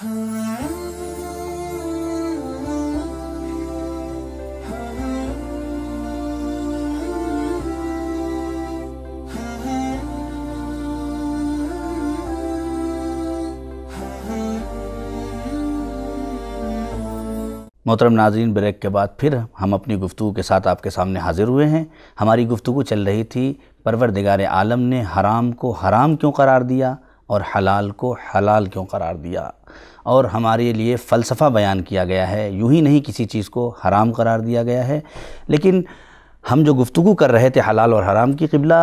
मोहतरम नाजरीन ब्रेक के बाद फिर हम अपनी गुफ्तु के साथ आपके सामने हाजिर हुए हैं हमारी गुफ्तु चल रही थी परवरदिगार आलम ने हराम को हराम क्यों करार दिया और हलाल को हलाल क्यों करार दिया और हमारे लिए फ़लसफ़ा बयान किया गया है यूँ ही नहीं किसी चीज़ को हराम करार दिया गया है लेकिन हम जो गुफ्तु कर रहे थे हलाल और हराम की किबला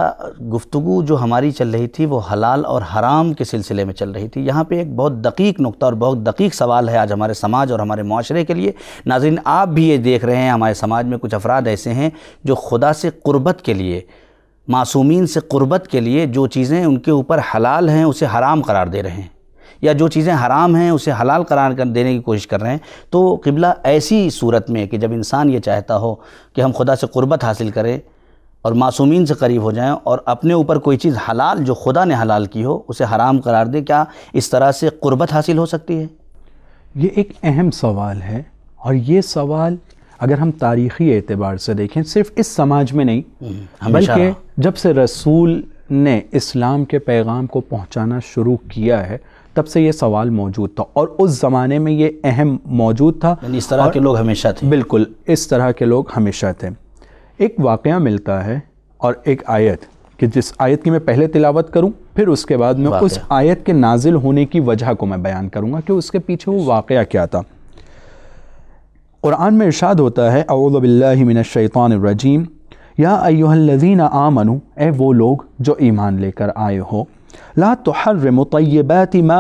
गुफ्तु जो हमारी चल रही थी वो हलाल और हराम के सिलसिले में चल रही थी यहाँ पे एक बहुत दकीक नुकता और बहुत दकीक सवाल है आज हमारे समाज और हमारे माशरे के लिए नाजिन आप भी ये देख रहे हैं हमारे समाज में कुछ अफराद ऐसे हैं जो खुदा से क़ुरबत के लिए मासूमीन से क़ुरबत के लिए जो चीज़ें उनके ऊपर हलाल हैं उसे हराम करार दे रहे हैं या जो चीज़ें हराम हैं उसे हलाल करार कर देने की कोशिश कर रहे हैं तो किबला ऐसी सूरत में कि जब इंसान ये चाहता हो कि हम खुदा से क़ुरबत हासिल करें और मासूमीन से करीब हो जाएं और अपने ऊपर कोई चीज़ हलाल जो खुदा ने हलाल की हो उसे हराम करार दे क्या इस तरह से क़ुरबत हासिल हो सकती है ये एक अहम सवाल है और ये सवाल अगर हम तारीखी एतबार से देखें सिर्फ इस समाज में नहीं हम्म, हाँ, बल्कि जब से रसूल ने इस्लाम के पैगाम को पहुंचाना शुरू किया है तब से ये सवाल मौजूद था और उस ज़माने में ये अहम मौजूद था इस तरह के लोग हमेशा थे बिल्कुल इस तरह के लोग हमेशा थे एक वाक़ मिलता है और एक आयत कि जिस आयत की मैं पहले तिलावत करूं फिर उसके बाद में उस आयत के नाजिल होने की वजह को मैं बयान करूंगा कि उसके पीछे वो वाक़ क्या था कुरान में इर्शाद होता है अवलबिल्लिमिनशैतानरजीम या अयोहल्लजीन आमनु ए वो लोग जो ईमान लेकर आए हो ला तो हर मतबतिमा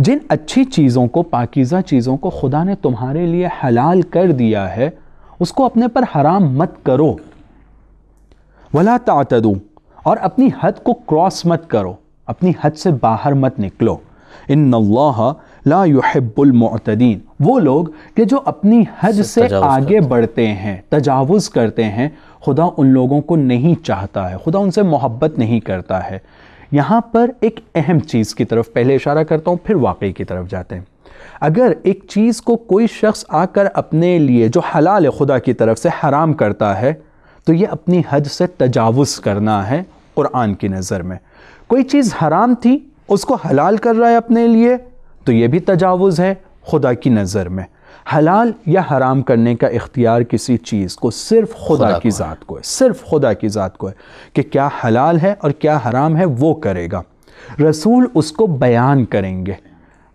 जिन अच्छी चीज़ों को पाकिज़ा चीज़ों को खुदा ने तुम्हारे लिए हलाल कर दिया है उसको अपने पर हराम मत करो वला तातदू और अपनी हद को क्रॉस मत करो अपनी हद से बाहर मत निकलो इन ला युहब्बुलमतदीन वो लोग कि जो अपनी हद से आगे बढ़ते हैं तजावज़ करते हैं खुदा उन लोगों को नहीं चाहता है खुदा उनसे मोहब्बत नहीं करता है यहाँ पर एक अहम चीज़ की तरफ पहले इशारा करता हूँ फिर वाकई की तरफ जाते हैं अगर एक चीज़ को कोई शख्स आकर अपने लिए जो हलाल खुदा की तरफ से हराम करता है तो ये अपनी हद से तजावज़ करना है क़ुरान की नज़र में कोई चीज़ हराम थी उसको हलाल कर रहा है अपने लिए तो ये भी तजावज़ है खुदा की नज़र में हलाल या हराम करने का इख्तियार किसी चीज़ को सिर्फ खुदा, खुदा की ज़ात को है सिर्फ खुदा की ज़ात को है कि क्या हलाल है और क्या हराम है वो करेगा रसूल उसको बयान करेंगे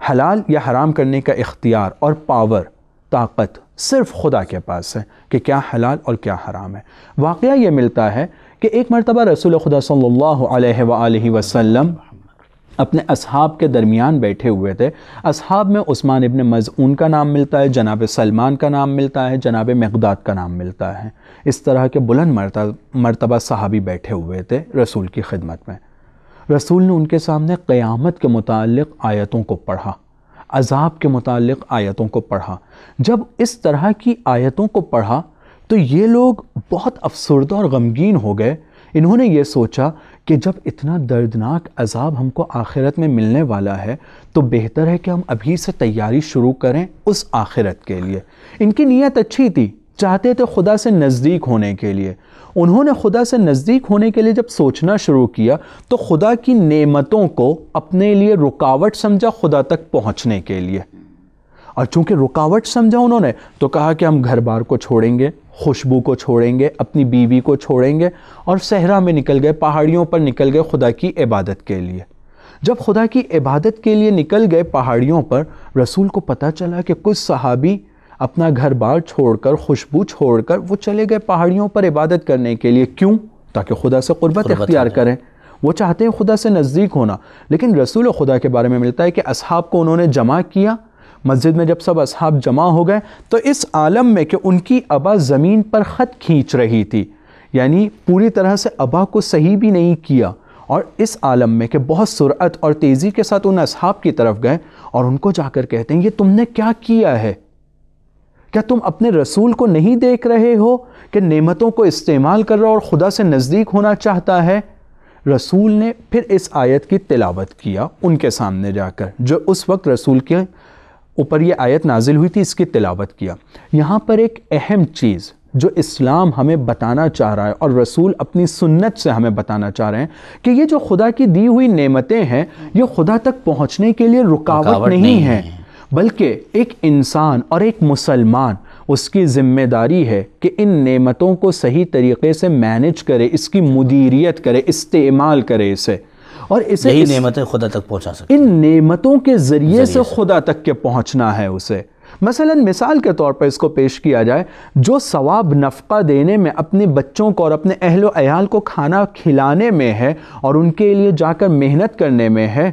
हलाल या हराम करने का इख्तियार और पावर ताकत सिर्फ खुदा के पास है कि क्या हलाल और क्या हराम है वाक़ ये मिलता है कि एक मरतबा रसूल खुदा सल्लल्लाहु अलैहि वसल्लम अपने असहाब के दरमियान बैठे हुए थे असहाब में उस्मान इबन मज़ून का नाम मिलता है जनाब सलमान का नाम मिलता है जनाब मकदाद का नाम मिलता है इस तरह के बुलंद मरतब मरतबा सहाबी बैठे हुए थे रसूल की खिदमत में रसूल ने उनके सामने क़यामत के मतलब आयतों को पढ़ा अजाब के मुतक़ आयतों को पढ़ा जब इस तरह की आयतों को पढ़ा तो ये लोग बहुत अफसरदा और गमगीन हो गए इन्होंने ये सोचा कि जब इतना दर्दनाक अजाब हमको आखिरत में मिलने वाला है तो बेहतर है कि हम अभी से तैयारी शुरू करें उस आखिरत के लिए इनकी नीयत अच्छी थी चाहते थे खुदा से नज़दीक होने के लिए उन्होंने खुदा से नज़दीक होने के लिए जब सोचना शुरू किया तो खुदा की नेमतों को अपने लिए रुकावट समझा खुदा तक पहुँचने के लिए और चूंकि रुकावट समझा उन्होंने तो कहा कि हम घर बार को छोड़ेंगे खुशबू को छोड़ेंगे अपनी बीवी को छोड़ेंगे और सहरा में निकल गए पहाड़ियों पर निकल गए खुदा की इबादत के लिए जब खुदा की इबादत के लिए निकल गए पहाड़ियों पर रसूल को पता चला कि कुछ सहाबी अपना घर बार छोड़कर खुशबू छोड़कर वो चले गए पहाड़ियों पर इबादत करने के लिए क्यों ताकि खुदा से कुर्बत इख्तियार करें वो चाहते हैं खुदा से नज़दीक होना लेकिन रसूल खुदा के बारे में मिलता है कि असहाब को उन्होंने जमा किया मस्जिद में जब सब असहाब जमा हो गए तो इस आलम में कि उनकी अबा ज़मीन पर ख़त खींच रही थी यानी पूरी तरह से अबा को सही भी नहीं किया और इस आलम में कि बहुत सुरअत और तेज़ी के साथ उन असहाब की तरफ गए और उनको जाकर कहते हैं ये तुमने क्या किया है क्या तुम अपने रसूल को नहीं देख रहे हो कि नेमतों को इस्तेमाल कर रहा और ख़ुदा से नज़दीक होना चाहता है रसूल ने फिर इस आयत की तिलावत किया उनके सामने जाकर जो उस वक्त रसूल के ऊपर ये आयत नाजिल हुई थी इसकी तिलावत किया यहाँ पर एक अहम चीज़ जो इस्लाम हमें बताना चाह रहा है और रसूल अपनी सुन्नत से हमें बताना चाह रहे हैं कि ये जो खुदा की दी हुई नेमतें हैं ये खुदा तक पहुंचने के लिए रुकावट, रुकावट नहीं, नहीं है, बल्कि एक इंसान और एक मुसलमान उसकी ज़िम्मेदारी है कि इन नेमतों को सही तरीके से मैनेज करे इसकी मुदीरियत करे इस्तेमाल करे इसे और इसे इस, नेमतें खुदा तक पहुँचा सकते इन नेमतों के ज़रिए से खुदा तक के पहुँचना है उसे मसलन मिसाल के तौर पर इसको पेश किया जाए जो सवाब नफ़ा देने में अपने बच्चों को और अपने अहल अयाल को खाना खिलाने में है और उनके लिए जाकर मेहनत करने में है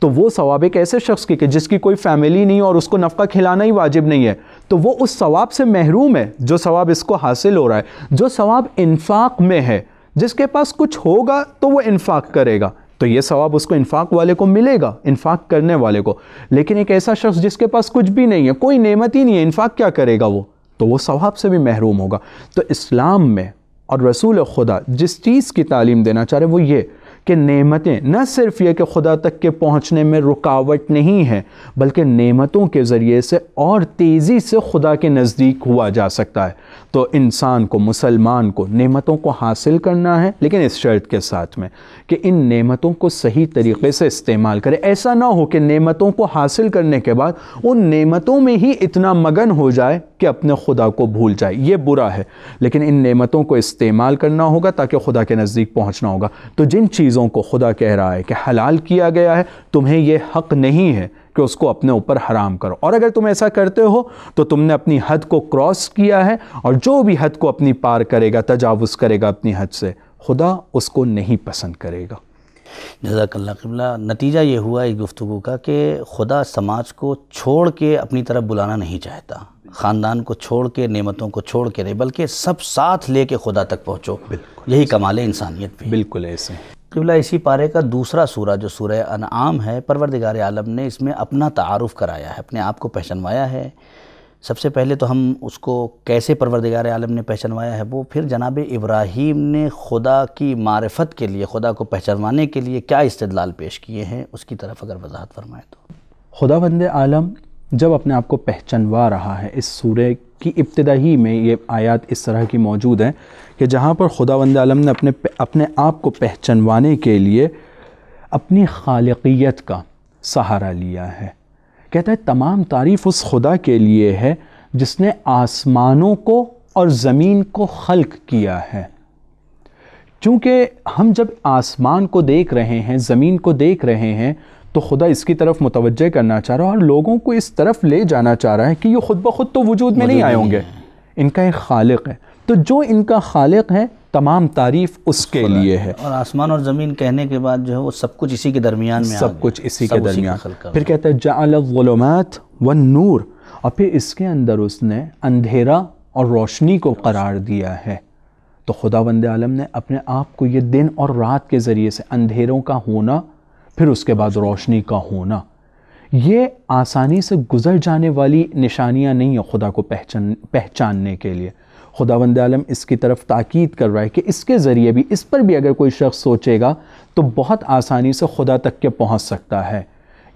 तो वो सवाब एक ऐसे शख्स की कि जिसकी कोई फैमिली नहीं और उसको नफ़ा खिलाना ही वाजिब नहीं है तो वो उस सवाब से महरूम है जो सवाब इसको हासिल हो रहा है जो सवाब इन्फाक में है जिसके पास कुछ होगा तो वो इन्फाक करेगा तो ये सवाब उसको इन्फाक वाले को मिलेगा इन्फाक करने वाले को लेकिन एक ऐसा शख्स जिसके पास कुछ भी नहीं है कोई नेमत ही नहीं है इन्फाक क्या करेगा वो तो वो सवाब से भी महरूम होगा तो इस्लाम में और रसूल खुदा जिस चीज़ की तालीम देना चाह रहे वो ये कि नेमतें न सिर्फ ये कि खुदा तक के पहुँचने में रुकावट नहीं है बल्कि नेमतों के ज़रिए से और तेज़ी से खुदा के नज़दीक हुआ जा सकता है तो इंसान को मुसलमान को नेमतों को हासिल करना है लेकिन इस शर्त के साथ में कि इन नेमतों को सही तरीके से इस्तेमाल करें ऐसा ना हो कि नेमतों को हासिल करने के बाद उन नेमतों में ही इतना मगन हो जाए कि अपने खुदा को भूल जाए ये बुरा है लेकिन इन नेमतों को इस्तेमाल करना होगा ताकि खुदा के नज़दीक पहुँचना होगा तो जिन चीज़ों चीज़ों को खुदा कह रहा है कि हलाल किया गया है तुम्हें यह हक नहीं है कि उसको अपने ऊपर हराम करो और अगर तुम ऐसा करते हो तो तुमने अपनी हद को क्रॉस किया है और जो भी हद को अपनी पार करेगा तजावज़ करेगा अपनी हद से खुदा उसको नहीं पसंद करेगा जजाकल्ला नतीजा ये हुआ इस गुफ्तु का कि खुदा समाज को छोड़ के अपनी तरफ बुलाना नहीं चाहता ख़ानदान को छोड़ के नेमतों को छोड़ के नहीं बल्कि सब साथ ले के खुदा तक पहुँचो यही कमाल है इंसानियत भी बिल्कुल ऐसे किबला इसी पारे का दूसरा सूरा जो सूर अनआम है परवरदिगार आलम ने इसमें अपना तारफ़ कराया है अपने आप को पहचानवाया है सबसे पहले तो हम उसको कैसे परवरदिगार आलम ने पहचानवाया है वो फिर जनाब इब्राहिम ने खुदा की मारफत के लिए खुदा को पहचानवाने के लिए क्या इस्तलाल पेश किए हैं उसकी तरफ अगर वजाहत फरमाए तो खुदा बंद आलम जब अपने आप को पहचानवा रहा है इस सूर्य की इब्तदाही में ये आयात इस तरह की मौजूद है कि जहाँ पर खुदा वंद आलम ने अपने अपने आप को पहचानवाने के लिए अपनी खालकियत का सहारा लिया है कहता है तमाम तारीफ़ उस खुदा के लिए है जिसने आसमानों को और ज़मीन को खल्क किया है चूँकि हम जब आसमान को देख रहे हैं ज़मीन को देख रहे हैं तो खुदा इसकी तरफ मुतवजह करना चाह रहा है और लोगों को इस तरफ ले जाना चाह रहा है कि ये खुद ब खुद तो वजूद में नहीं आए होंगे इनका एक खालिक है तो जो इनका खालिक है तमाम तारीफ उसके लिए है और आसमान और ज़मीन कहने के बाद जो है वो सब कुछ इसी के दरमियान में सब कुछ इसी सब के दरमियान फिर कहता है जालमत व नूर और फिर इसके अंदर उसने अंधेरा और रोशनी को करार दिया है तो खुदा बंद आलम ने अपने आप को ये दिन और रात के ज़रिए से अंधेरों का होना फिर उसके बाद रोशनी का होना ये आसानी से गुजर जाने वाली निशानियाँ नहीं है खुदा को पहचान पहचानने के लिए खुदा वंद आलम इसकी तरफ ताक़द कर रहा है कि इसके ज़रिए भी इस पर भी अगर कोई शख्स सोचेगा तो बहुत आसानी से खुदा तक के पहुँच सकता है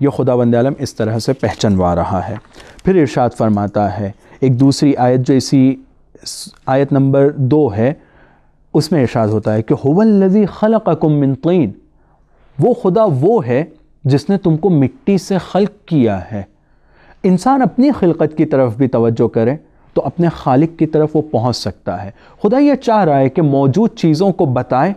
यह खुदा वंद आलम इस तरह से पहचनवा रहा है फिर इर्शाद फरमाता है एक दूसरी आयत जो इसी आयत नंबर दो है उसमें इर्शाद होता है कि ख़ल खलक मिनतीन वो खुदा वो है जिसने तुमको मिट्टी से खल किया है इंसान अपनी खिलकत की तरफ भी तोज्जो करें तो अपने खालिक की तरफ वो पहुंच सकता है खुदा ये चाह रहा है कि मौजूद चीज़ों को बताए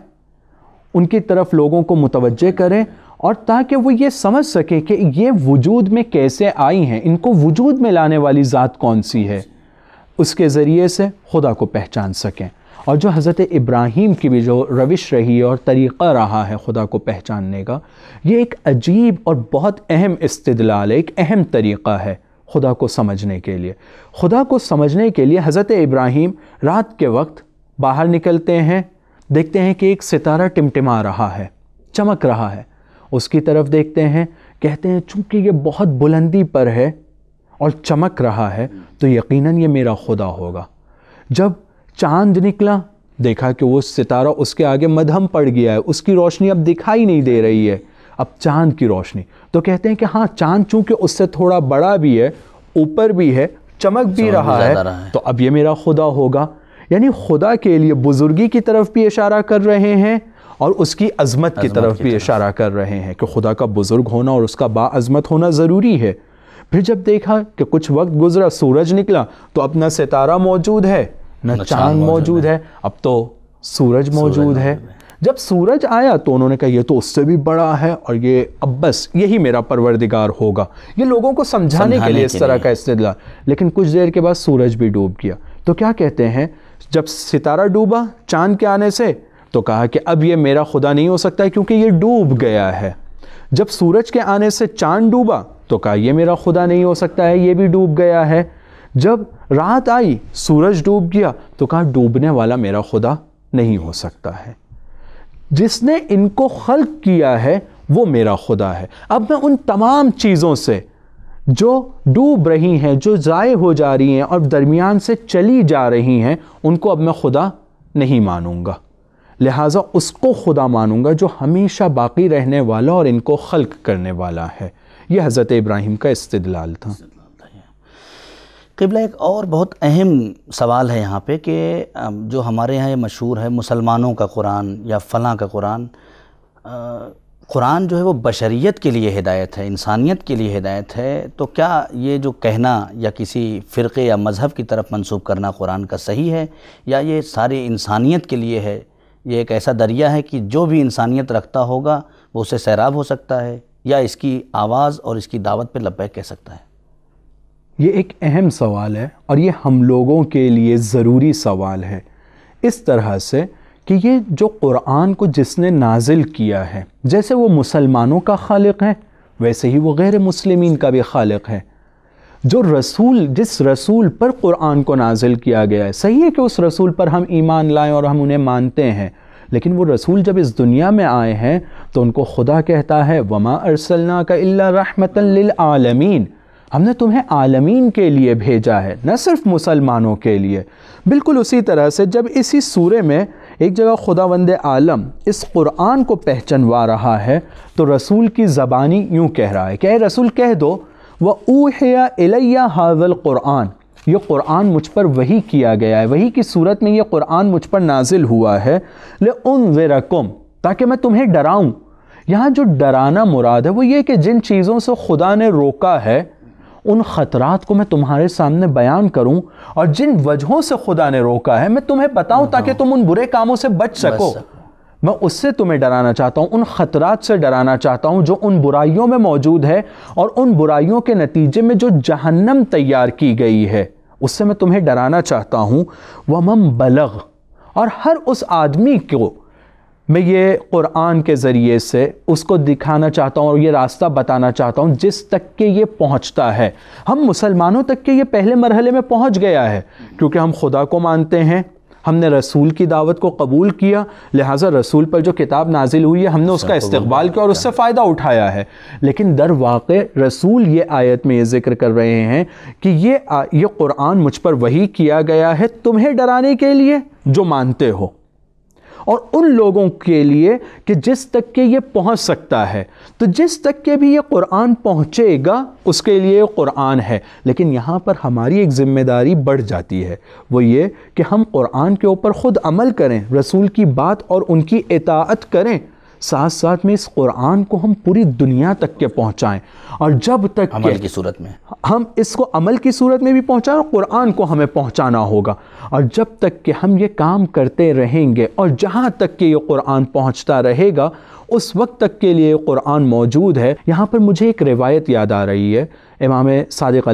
उनकी तरफ लोगों को मुतवजह करें और ताकि वो ये समझ सके कि ये वजूद में कैसे आई हैं इनको वजूद में लाने वाली ज़ात कौन सी है उसके ज़रिए से खुदा को पहचान सकें और जो हज़रत इब्राहीम की भी जो रविश रही और तरीक़ा रहा है खुदा को पहचानने का ये एक अजीब और बहुत अहम इस्तलाल है एक अहम तरीक़ा है खुदा को समझने के लिए खुदा को समझने के लिए हज़रत इब्राहिम रात के वक्त बाहर निकलते हैं देखते हैं कि एक सितारा टिमटिमा रहा है चमक रहा है उसकी तरफ देखते हैं कहते हैं चूंकि ये बहुत बुलंदी पर है और चमक रहा है तो यकीनन ये मेरा खुदा होगा जब चांद निकला देखा कि वो सितारा उसके आगे मधम पड़ गया है उसकी रोशनी अब दिखाई नहीं दे रही है अब चांद की रोशनी तो कहते हैं कि हाँ चांद चूंकि उससे थोड़ा बड़ा भी है ऊपर भी है चमक भी रहा है, रहा है तो अब ये मेरा खुदा होगा यानी खुदा के लिए बुजुर्गी की तरफ भी इशारा कर रहे हैं और उसकी अजमत की तरफ की भी तरफ। इशारा कर रहे हैं कि खुदा का बुजुर्ग होना और उसका बाज़मत होना ज़रूरी है फिर जब देखा कि कुछ वक्त गुजरा सूरज निकला तो अब ना सितारा मौजूद है ना चांद मौजूद है अब तो सूरज मौजूद है जब सूरज आया तो उन्होंने कहा ये तो उससे भी बड़ा है और ये अब बस यही मेरा परवरदिगार होगा ये लोगों को समझाने, के लिए इस तरह का इस्तेदला लेकिन कुछ देर के बाद सूरज भी डूब गया तो क्या कहते हैं जब सितारा डूबा चांद के आने से तो कहा कि अब ये मेरा खुदा नहीं हो सकता क्योंकि ये डूब गया है जब सूरज के आने से चांद डूबा तो कहा यह मेरा खुदा नहीं हो सकता है ये भी डूब गया है जब रात आई सूरज डूब गया तो कहा डूबने वाला मेरा खुदा नहीं हो सकता है जिसने इनको खल्क़ किया है वो मेरा खुदा है अब मैं उन तमाम चीज़ों से जो डूब रही हैं जो ज़ाय हो जा रही हैं और दरमियान से चली जा रही हैं उनको अब मैं खुदा नहीं मानूंगा लिहाजा उसको खुदा मानूंगा जो हमेशा बाकी रहने वाला और इनको खल्क करने वाला है यह हज़रत इब्राहिम का इस्तलाल था किबला एक और बहुत अहम सवाल है यहाँ पे कि जो हमारे यहाँ ये मशहूर है मुसलमानों का कुरान या फ़लाँ का कुरान कुरान जो है वो बशरीत के लिए हिदायत है इंसानियत के लिए हिदायत है तो क्या ये जो कहना या किसी फ़िरक़े या मज़हब की तरफ मंसूब करना कुरान का सही है या ये सारी इंसानियत के लिए है ये एक ऐसा दरिया है कि जो भी इंसानियत रखता होगा वो उसे सैराब हो सकता है या इसकी आवाज़ और इसकी दावत पर लबैक कह सकता है ये एक अहम सवाल है और ये हम लोगों के लिए ज़रूरी सवाल है इस तरह से कि ये जो कुरान को जिसने नाजिल किया है जैसे वो मुसलमानों का खालिक है वैसे ही वो गैर मुसलमिन का भी खालिक है जो रसूल जिस रसूल पर कुरान को नाजिल किया गया है सही है कि उस रसूल पर हम ईमान लाएँ और हम उन्हें मानते हैं लेकिन वो रसूल जब इस दुनिया में आए हैं तो उनको खुदा कहता है वमा अरसलना का अल्ला रहमतन आलमीन हमने तुम्हें आलमीन के लिए भेजा है न सिर्फ मुसलमानों के लिए बिल्कुल उसी तरह से जब इसी सूरे में एक जगह खुदा वंद आलम इस कुरान को पहचनवा रहा है तो रसूल की ज़बानी यूँ कह रहा है क्या रसूल कह दो व ऊहया इलैया हाजल कुरान ये कुरान मुझ पर वही किया गया है वही की सूरत में ये कुरान मुझ पर नाजिल हुआ है ले उन वेरकुम ताकि मैं तुम्हें डराऊँ यहाँ जो डराना मुराद है वो ये कि जिन चीज़ों से खुदा ने रोका है उन ख़तरात को मैं तुम्हारे सामने बयान करूं और जिन वजहों से खुदा ने रोका है मैं तुम्हें बताऊं ताकि हाँ। तुम उन बुरे कामों से बच सको मैं उससे तुम्हें डराना चाहता हूँ उन ख़तरात से डराना चाहता हूँ जो उन बुराइयों में मौजूद है और उन बुराइयों के नतीजे में जो जहन्नम तैयार की गई है उससे मैं तुम्हें डराना चाहता हूँ मम बलग और हर उस आदमी को मैं ये क़ुरान के ज़रिए से उसको दिखाना चाहता हूँ और ये रास्ता बताना चाहता हूँ जिस तक के ये पहुँचता है हम मुसलमानों तक के ये पहले मरहले में पहुँच गया है क्योंकि हम खुदा को मानते हैं हमने रसूल की दावत को कबूल किया लिहाजा रसूल पर जो किताब नाजिल हुई है हमने उसका इस्तकबाल किया और उससे फ़ायदा उठाया है लेकिन दर वाक़ रसूल ये आयत में ये जिक्र कर रहे हैं कि ये ये कुरान मुझ पर वही किया गया है तुम्हें डराने के लिए जो मानते हो और उन लोगों के लिए कि जिस तक के ये पहुंच सकता है तो जिस तक के भी ये कुरान पहुंचेगा उसके लिए कुरान है लेकिन यहाँ पर हमारी एक ज़िम्मेदारी बढ़ जाती है वो ये कि हम कुरान के ऊपर ख़ुद अमल करें रसूल की बात और उनकी इतात करें साथ साथ में इस कुरान को हम पूरी दुनिया तक के पहुँचाएँ और जब तक अमल की सूरत में हम इसको अमल की सूरत में भी पहुँचाएँ और कुरान को हमें पहुँचाना होगा और जब तक कि हम ये काम करते रहेंगे और जहाँ तक कि ये कुरान पहुँचता रहेगा उस वक्त तक के लिए कुरान मौजूद है यहाँ पर मुझे एक रिवायत याद आ रही है इमाम सादिक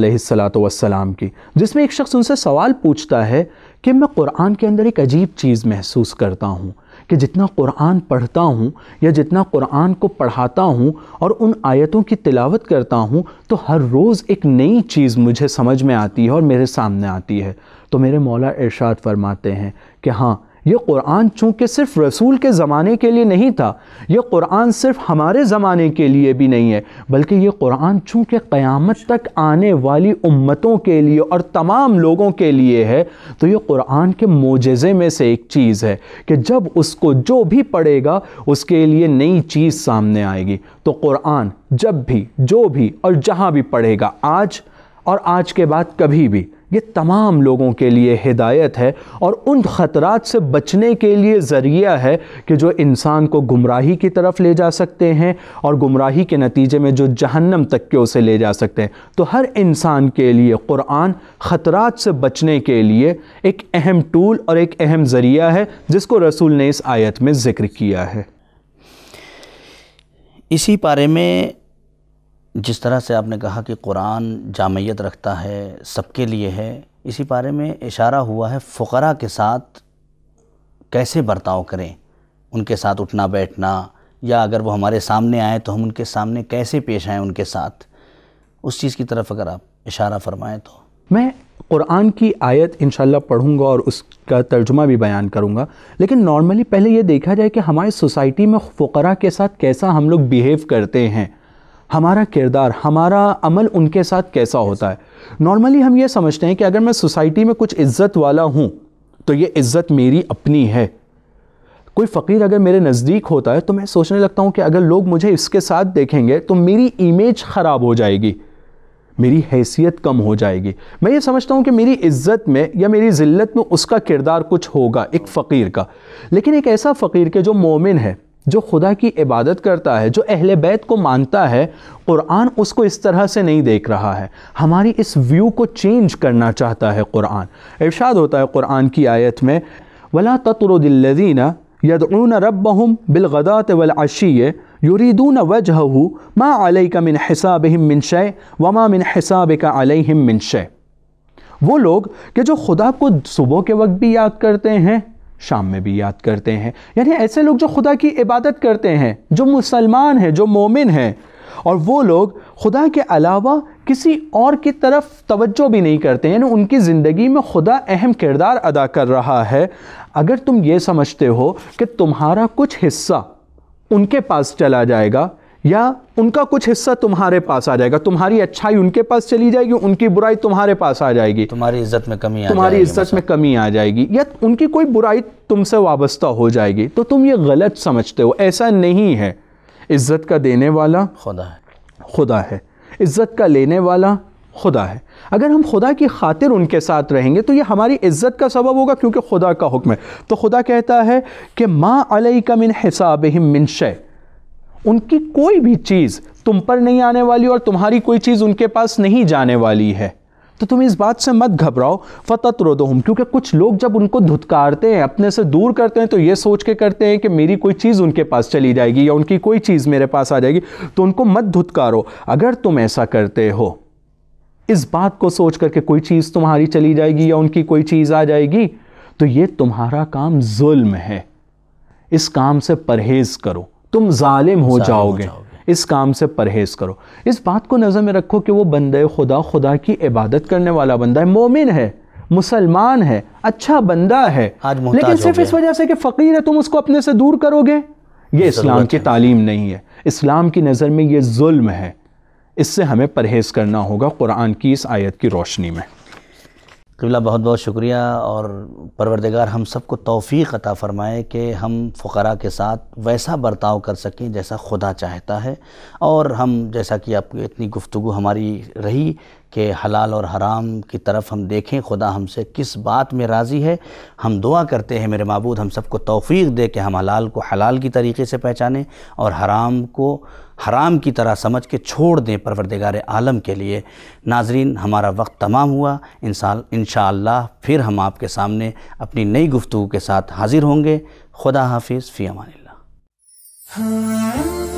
सलाम की जिसमें एक शख्स उनसे सवाल पूछता है कि मैं कुरान के अंदर एक अजीब चीज़ महसूस करता हूँ कि जितना कुरान पढ़ता हूँ या जितना कुरान को पढ़ाता हूँ और उन आयतों की तिलावत करता हूँ तो हर रोज़ एक नई चीज़ मुझे समझ में आती है और मेरे सामने आती है तो मेरे मौला इरशाद फरमाते हैं कि हाँ ये कुरान चूँकि सिर्फ रसूल के ज़माने के लिए नहीं था ये कुरान सिर्फ हमारे ज़माने के लिए भी नहीं है बल्कि ये कुरान चूँकि क़यामत तक आने वाली उम्मतों के लिए और तमाम लोगों के लिए है तो ये कुरान के मोजे में से एक चीज़ है कि जब उसको जो भी पढ़ेगा उसके लिए नई चीज़ सामने आएगी तो कुरान जब भी जो भी और जहाँ भी पढ़ेगा आज और आज के बाद कभी भी ये तमाम लोगों के लिए हिदायत है और उन ख़तरा से बचने के लिए ज़रिया है कि जो इंसान को गुमराही की तरफ ले जा सकते हैं और गुमराही के नतीजे में जो जहन्नम तक के उसे ले जा सकते हैं तो हर इंसान के लिए क़ुरान ख़तरा से बचने के लिए एक अहम टूल और एक अहम ज़रिया है जिसको रसूल ने इस आयत में ज़िक्र किया है इसी बारे में जिस तरह से आपने कहा कि कुरान जामयत रखता है सबके लिए है इसी बारे में इशारा हुआ है फ़करा के साथ कैसे बर्ताव करें उनके साथ उठना बैठना या अगर वो हमारे सामने आए तो हम उनके सामने कैसे पेश आएँ उनके साथ उस चीज़ की तरफ अगर आप इशारा फरमाएँ तो मैं कुरान की आयत इन पढ़ूंगा और उसका तर्जुमा भी बयान करूंगा लेकिन नॉर्मली पहले ये देखा जाए कि हमारी सोसाइटी में फ़करा के साथ कैसा हम लोग बिहेव करते हैं हमारा किरदार हमारा अमल उनके साथ कैसा होता है नॉर्मली हम ये समझते हैं कि अगर मैं सोसाइटी में कुछ इज़्ज़त वाला हूँ तो ये इज़्ज़त मेरी अपनी है कोई फ़कीर अगर मेरे नज़दीक होता है तो मैं सोचने लगता हूँ कि अगर लोग मुझे इसके साथ देखेंगे तो मेरी इमेज ख़राब हो जाएगी मेरी हैसियत कम हो जाएगी मैं ये समझता हूँ कि मेरी इज्जत में या मेरी ज़िल्लत में उसका किरदार कुछ होगा एक फ़कीर का लेकिन एक ऐसा फ़कीर के जो मोमिन है जो खुदा की इबादत करता है जो अहल बैत को मानता है क़ुरान उसको इस तरह से नहीं देख रहा है हमारी इस व्यू को चेंज करना चाहता है क़ुरान इर्शाद होता है क़ुरान की आयत में वला तत्रुदिल्लजीना यदून रबहम बिलगदात वलआशी युरीदून वजह माँ अलई का मिन हिसाब मिन शय मा मिन हिसाब का अलई हिम मिन शय वो लोग कि जो खुदा को सुबह के वक्त भी याद करते हैं शाम में भी याद करते हैं यानी ऐसे लोग जो खुदा की इबादत करते हैं जो मुसलमान हैं जो मोमिन हैं और वो लोग खुदा के अलावा किसी और की तरफ तवज्जो भी नहीं करते यानी उनकी ज़िंदगी में खुदा अहम किरदार अदा कर रहा है अगर तुम ये समझते हो कि तुम्हारा कुछ हिस्सा उनके पास चला जाएगा या उनका कुछ हिस्सा तुम्हारे पास आ जाएगा तुम्हारी अच्छाई उनके पास चली जाएगी उनकी बुराई तुम्हारे पास आ जाएगी तुम्हारी इज्जत में कमी आ तुम्हारी इज्जत मतलब। में कमी आ जाएगी या उनकी कोई बुराई तुमसे वाबस्ता हो जाएगी तो तुम ये गलत समझते हो ऐसा नहीं है इज्जत का देने वाला खुदा है खुदा है इज्जत का लेने वाला खुदा है अगर हम खुदा की खातिर उनके साथ रहेंगे तो ये हमारी इज्जत का सबब होगा क्योंकि खुदा का हुक्म है तो खुदा कहता है कि माँ अलई का मिन हिसाब मिन शे उनकी कोई भी चीज़ तुम पर नहीं आने वाली और तुम्हारी कोई चीज़ उनके पास नहीं जाने वाली है तो तुम इस बात से मत घबराओ फतत रो क्योंकि कुछ लोग जब उनको धुतकारते हैं अपने से दूर करते हैं तो ये सोच के करते हैं कि मेरी कोई चीज़ उनके पास चली जाएगी या उनकी कोई चीज़ मेरे पास आ जाएगी तो उनको मत धुतकारो अगर तुम ऐसा करते हो इस बात को सोच करके कोई चीज़ तुम्हारी चली जाएगी या उनकी कोई चीज़ आ जाएगी तो ये तुम्हारा काम जुल्म है इस काम से परहेज़ करो तुम जालिम हो जाओगे, इस काम से परहेज़ करो इस बात को नज़र में रखो कि वो बंदे खुदा खुदा की इबादत करने वाला बंदा है मोमिन है मुसलमान है अच्छा बंदा है लेकिन सिर्फ इस वजह से कि फ़कीर है तुम उसको अपने से दूर करोगे ये इस्लाम की तालीम नहीं है इस्लाम की नज़र में ये जुल्म है इससे हमें परहेज़ करना होगा कुरान की इस आयत की रोशनी में किबला बहुत बहुत शुक्रिया और परवरदगार हम सबको तोफ़ी अता फ़रमाए कि हम फ़करा के साथ वैसा बर्ताव कर सकें जैसा खुदा चाहता है और हम जैसा कि आपकी इतनी गुफ्तु हमारी रही कि हलाल और हराम की तरफ हम देखें खुदा हमसे किस बात में राज़ी है हम दुआ करते हैं मेरे मबूद हम सबको तोफ़ी दे कि हम हलाल को हलाल की तरीके से पहचानें और हराम को हराम की तरह समझ के छोड़ दें परवरदगार आलम के लिए नाजरीन हमारा वक्त तमाम हुआ इन फिर हम आपके सामने अपनी नई गुफ्तु के साथ हाज़िर होंगे खुदा हाफिज़ फ़ी अमान